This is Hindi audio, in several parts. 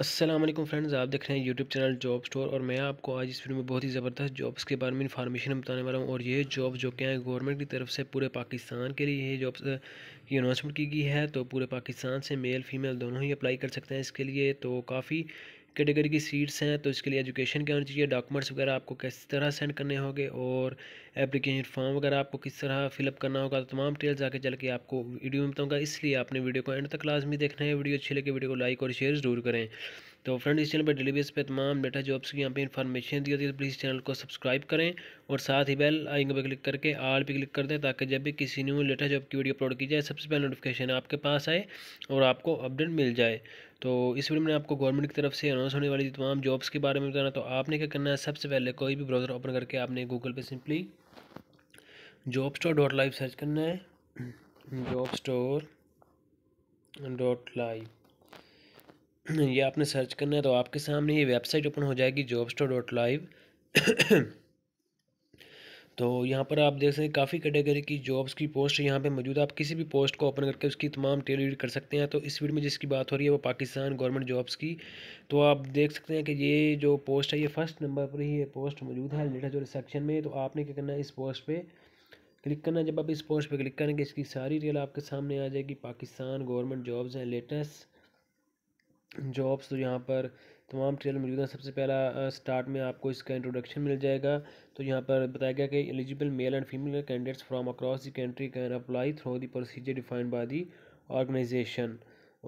असलम फ्रेंड्स आप देख रहे हैं यूट्यूब चैनल जॉब स्टोर और मैं आपको आज इस वीडियो में बहुत ही ज़बरदस्त जॉब्स के बारे में इन्फॉर्मेशन बताने वाला हूँ और ये जॉब जो क्या है गवर्नमेंट की तरफ से पूरे पाकिस्तान के लिए ये जॉब्स की अनाउंसमेंट की गई है तो पूरे पाकिस्तान से मेल फीमेल दोनों ही अप्लाई कर सकते हैं इसके लिए तो काफ़ी कैटेगरी की सीट्स हैं तो इसके लिए एजुकेशन क्या होनी चाहिए डॉक्यूमेंट्स वगैरह आपको किस तरह सेंड करने होंगे और एप्लीकेशन फॉर्म वगैरह आपको किस तरह फिलअप करना होगा तो तमाम डिटेल्स आगे चल के आपको वीडियो में बताऊँगा इसलिए आपने वीडियो को एंड तक लाजमी देखना है वीडियो अच्छी लगे वीडियो को लाइक और शेयर ज़रूर करें तो फ्रेंड इस चैनल पर डेली बेस पर तमाम डेटा जॉब्स की यहाँ पे इन्फॉर्मेशन दी होती है तो प्लीज़ चैनल को सब्सक्राइब करें और साथ ही बेल आइकन पर क्लिक करके आल पे क्लिक कर दें ताकि जब भी किसी न्यू डेटा जॉब की वीडियो अपलोड की जाए सबसे पहले नोटिफिकेशन आपके पास आए और आपको अपडेट मिल जाए तो इस वीडियो में आपको गवर्नमेंट की तरफ से अनाउंस होने वाली तमाम जॉब्स के बारे में बताना तो आपने क्या करना है सबसे पहले कोई भी ब्राउज़र ओपन करके आपने गूगल पर simply job store dot live search करना है जॉब स्टोर डॉट लाइव ये आपने सर्च करना है तो आपके सामने ये वेबसाइट ओपन हो जाएगी जॉब स्टोर डॉट लाइव तो यहाँ पर आप देख सकते हैं काफ़ी कैटेगरी की जॉब्स की पोस्ट यहाँ पे मौजूद है आप किसी भी पोस्ट को ओपन करके उसकी तमाम टेल रीड कर सकते हैं तो इस वीडियो में जिसकी बात हो रही है वो पाकिस्तान गवर्नमेंट जॉब्स की तो आप देख सकते हैं कि ये जो पोस्ट है ये फर्स्ट नंबर पर ही ये पोस्ट मौजूद है लेटर जो सेक्शन में तो आपने क्या करना है इस पोस्ट पर क्लिक करना जब आप इस पोस्ट पर क्लिक करेंगे इसकी सारी रियल आपके सामने आ जाएगी पाकिस्तान गवर्नमेंट जॉब्स हैं लेटेस्ट जॉब्स तो यहाँ पर तमाम ट्रेल मौजूद हैं सबसे पहला स्टार्ट में आपको इसका इंट्रोडक्शन मिल जाएगा तो यहाँ पर बताया गया कि eligible male and female candidates from across the country can apply through the procedure defined by the organisation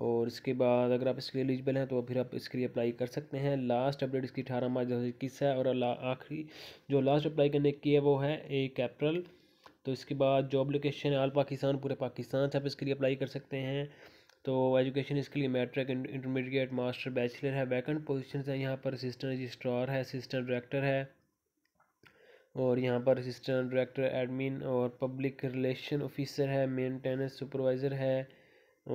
और इसके बाद अगर आप इसके लिए एलिजिबल हैं तो फिर आप इसके लिए अप्लाई कर सकते हैं लास्ट अपडेट इसकी अठारह मार्च दो हज़ार इक्कीस है और आखिरी जो लास्ट अप्लाई करने की है वो है एक अप्रैल तो इसके बाद जॉब लोकेशन आल पाकिस्तान पूरे पाकिस्तान से आप इसके लिए अप्लाई कर सकते हैं तो एजुकेशन इसके लिए मैट्रिक इंटरमीडिएट मास्टर बैचलर है वैकेंट पोजीशंस है यहाँ पर असिस्टेंट रजिस्ट्रार है असिस्टेंट डायरेक्टर है और यहाँ पर असिस्टेंट डायरेक्टर एडमिन और पब्लिक रिलेशन ऑफिसर है मेंटेनेंस सुपरवाइज़र है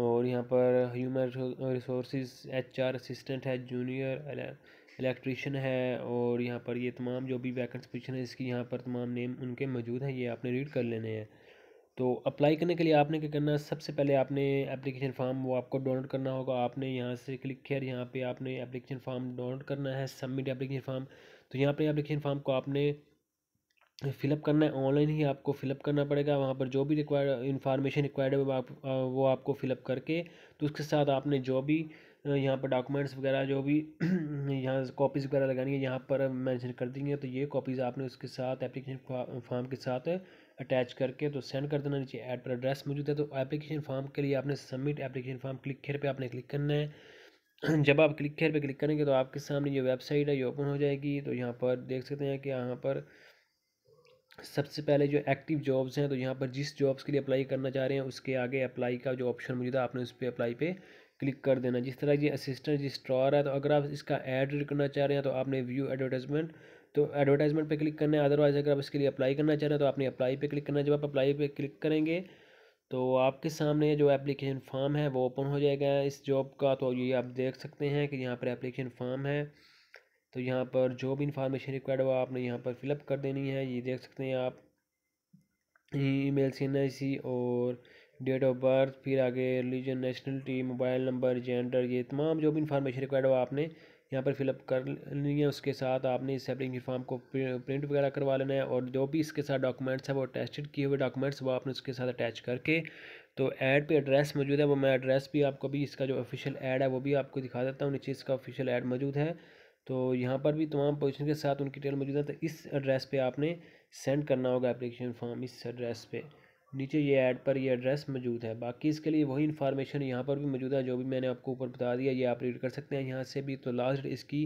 और यहाँ पर human resource H R assistant है जूनियर इलेक्ट्रीशियन है और यहाँ पर ये तमाम जो भी वैकेंट पोजिशन है इसकी यहाँ पर तमाम नेम उनके मौजूद हैं ये आपने रीड कर लेने हैं तो अप्लाई करने के लिए आपने क्या करना है सबसे पहले आपने एप्लीकेशन फॉर्म वो आपको डाउनलोड करना होगा आपने यहाँ से क्लिक किया यहाँ पे आपने एप्लीकेशन फॉर्म डाउनलोड करना है सबमिट एप्लीकेशन फॉर्म तो यहाँ पे एप्लीकेशन फॉर्म को आपने फिलअप करना है ऑनलाइन ही आपको फिलअप करना पड़ेगा वहाँ पर जो भी रिक्वायर्ड इन्फॉर्मेशन रिक्वायर्ड है वो आप वो आपको फिलअप करके तो उसके साथ आपने जो भी यहाँ पर डॉक्यूमेंट्स वगैरह जो भी यहाँ कॉपीज़ वगैरह लगानी है यहाँ पर मेंशन कर देंगे तो ये कॉपीज़ आपने उसके साथ एप्लीकेशन फॉर्म के साथ अटैच करके तो सेंड कर देना नीचे ऐड पर एड्रेस मौजूद है तो एप्लीकेशन फॉर्म के लिए आपने सबमिट एप्लीकेशन फॉर्म क्लिक खेर पे आपने क्लिक करना है जब आप क्लिक खेर पे क्लिक करेंगे तो आपके सामने ये वेबसाइट है ये ओपन हो जाएगी तो यहाँ पर देख सकते हैं कि यहाँ पर सबसे पहले जो एक्टिव जॉब्स हैं तो यहाँ पर जिस जॉब्स के लिए अप्लाई करना चाह रहे हैं उसके आगे अप्लाई का जो ऑप्शन मौजूद है आपने उस पर अप्लाई पे क्लिक कर देना जिस तरह ये असिस्टेंट रजिस्ट्रार है तो अगर आप इसका एड करना चाह रहे हैं तो आपने व्यू एडवर्टाइजमेंट तो एडवर्टाइजमेंट पे क्लिक करना है अदरवाइज़ अगर आप इसके लिए अप्लाई करना चाह रहे हैं तो आपने अप्लाई पे क्लिक करना है जब आप अप्लाई पे क्लिक करेंगे तो आपके सामने जो एप्लीकेशन फॉर्म है वो ओपन हो जाएगा इस जॉब का तो ये आप देख सकते हैं कि यहाँ पर एप्लीकेशन फॉर्म है तो यहाँ पर जो भी इंफॉर्मेशन रिक्वायर्ड हो आपने यहाँ पर फिलअप कर देनी है ये देख सकते हैं आप ई मेल सी एन आई सी और डेट ऑफ बर्थ फिर आगे religion nationality mobile number gender ये तमाम जो भी इंफॉर्मेशन रिक्वायर्ड हो आपने यहाँ पर फिलअप कर लेनी है उसके साथ आपने इस एप्लिंग फॉर्म को प्रिंट वगैरह करवा लेना है और जो भी इसके साथ डॉक्यूमेंट्स हैं वो टेस्टेड किए हुए डॉक्यूमेंट्स वो आपने उसके साथ अटैच करके तो ऐड पे एड्रेस मौजूद है वो मैं एड्रेस भी आपको भी इसका जो ऑफिशियल ऐड है वो भी आपको दिखा देता हूँ नीचे इसका ऑफिशियल ऐड मौजूद है तो यहाँ पर भी तमाम पोजिशन के साथ उनकी डिटेल मौजूद है तो इस एड्रेस पर आपने सेंड करना होगा एप्लीकेशन फॉर्म इस एड्रेस पर नीचे ये ऐड पर ये एड्रेस मौजूद है बाकी इसके लिए वही इन्फॉर्मेशन यहाँ पर भी मौजूद है जो भी मैंने आपको ऊपर बता दिया ये आप रीड कर सकते हैं यहाँ से भी तो लास्ट इसकी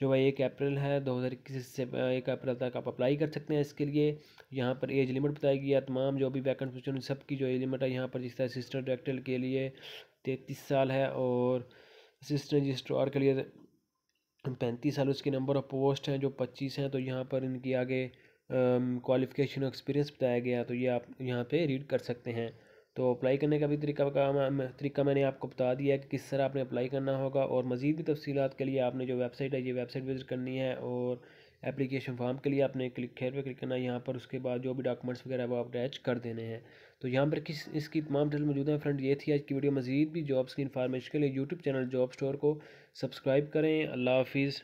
जो है एक अप्रैल है दो हज़ार इक्कीस से एक अप्रैल तक आप अप्लाई कर सकते हैं इसके लिए यहाँ पर एज लिमिट बताई गई है तमाम जो भी वैकेंट पोजिशन सब की जो एज लिमिट है यहाँ पर जिस तरह असिस्टेंट डायरेक्टर के लिए तैंतीस साल है और असिस्टेंट रजिस्ट्रार के लिए पैंतीस साल उसके नंबर ऑफ पोस्ट हैं जो पच्चीस हैं तो यहाँ पर इनकी आगे क्वालिफिकेशन और एक्सपीरियंस बताया गया तो ये आप यहाँ पे रीड कर सकते हैं तो अप्लाई करने का भी तरीका का तरीका मैंने आपको बता दिया है कि किस तरह आपने अप्लाई करना होगा और मज़ीद भी तफसीत के लिए आपने जो वेबसाइट है ये वेबसाइट विज़िट करनी है और एप्लीकेशन फॉर्म के लिए आपने क्लिक हेयर पर क्लिक करना है यहाँ पर उसके बाद जो भी डॉक्यूमेंट्स वगैरह वो आप अटैच कर देने हैं तो यहाँ पर किस इसकी तमाम डिटेल मौजूद है फ्रेंड ये थी आज की वीडियो मज़ीद भी जॉब्स की इन्फॉर्मेशन के लिए यूट्यूब चैनल जॉब स्टोर को सब्सक्राइब करें अल्लाह हाफिज़